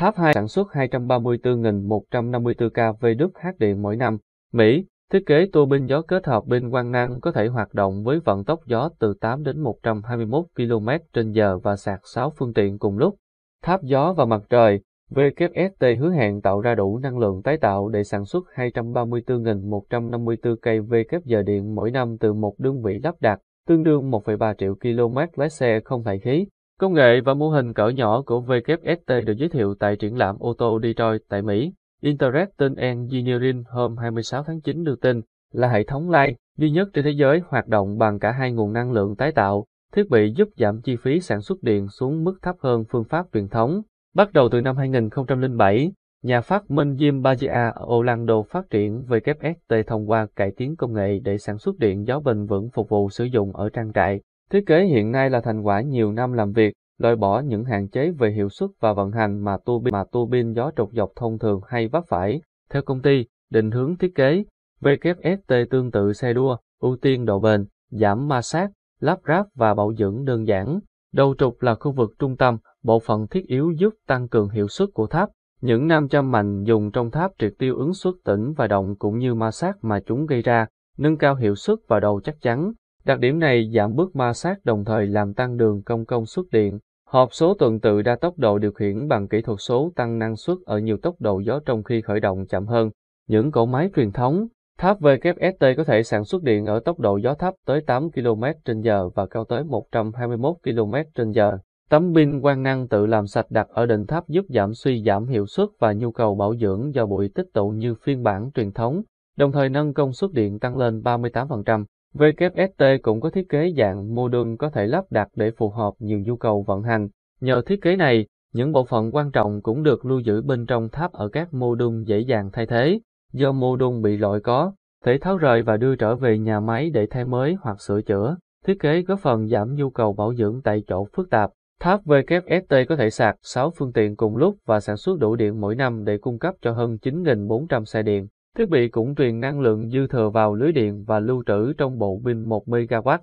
Tháp 2 sản xuất 234.154 ca VDUP HD mỗi năm. Mỹ, thiết kế tua bin gió kết hợp bên quang năng có thể hoạt động với vận tốc gió từ 8 đến 121 km trên giờ và sạc 6 phương tiện cùng lúc. Tháp gió và mặt trời, WST hứa hẹn tạo ra đủ năng lượng tái tạo để sản xuất 234.154 cây giờ điện mỗi năm từ một đơn vị lắp đặt, tương đương 1,3 triệu km lái xe không thải khí. Công nghệ và mô hình cỡ nhỏ của WST được giới thiệu tại triển lãm ô tô Detroit tại Mỹ. Interesting Engineering hôm 26 tháng 9 đưa tin là hệ thống LIDE duy nhất trên thế giới hoạt động bằng cả hai nguồn năng lượng tái tạo, thiết bị giúp giảm chi phí sản xuất điện xuống mức thấp hơn phương pháp truyền thống. Bắt đầu từ năm 2007, nhà phát minh Jim Bajia ở Orlando phát triển WST thông qua cải tiến công nghệ để sản xuất điện gió bền vững phục vụ sử dụng ở trang trại. Thiết kế hiện nay là thành quả nhiều năm làm việc, loại bỏ những hạn chế về hiệu suất và vận hành mà tua bin, mà tua bin gió trục dọc thông thường hay vấp phải. Theo công ty, định hướng thiết kế, WFT tương tự xe đua, ưu tiên độ bền, giảm ma sát, lắp ráp và bảo dưỡng đơn giản. Đầu trục là khu vực trung tâm, bộ phận thiết yếu giúp tăng cường hiệu suất của tháp. Những nam châm mạnh dùng trong tháp triệt tiêu ứng suất tĩnh và động cũng như ma sát mà chúng gây ra, nâng cao hiệu suất và đầu chắc chắn, Đặc điểm này giảm bước ma sát đồng thời làm tăng đường công công suất điện. Hộp số tuần tự đa tốc độ điều khiển bằng kỹ thuật số tăng năng suất ở nhiều tốc độ gió trong khi khởi động chậm hơn. Những cỗ máy truyền thống, tháp WST có thể sản xuất điện ở tốc độ gió thấp tới 8 km h và cao tới 121 km h Tấm pin quang năng tự làm sạch đặt ở đỉnh tháp giúp giảm suy giảm hiệu suất và nhu cầu bảo dưỡng do bụi tích tụ như phiên bản truyền thống, đồng thời nâng công suất điện tăng lên 38%. WST cũng có thiết kế dạng mô đun có thể lắp đặt để phù hợp nhiều nhu cầu vận hành. Nhờ thiết kế này, những bộ phận quan trọng cũng được lưu giữ bên trong tháp ở các mô đun dễ dàng thay thế. Do mô đun bị lỗi có, thể tháo rời và đưa trở về nhà máy để thay mới hoặc sửa chữa. Thiết kế góp phần giảm nhu cầu bảo dưỡng tại chỗ phức tạp. Tháp WST có thể sạc 6 phương tiện cùng lúc và sản xuất đủ điện mỗi năm để cung cấp cho hơn 9.400 xe điện. Thiết bị cũng truyền năng lượng dư thừa vào lưới điện và lưu trữ trong bộ pin 1 MW.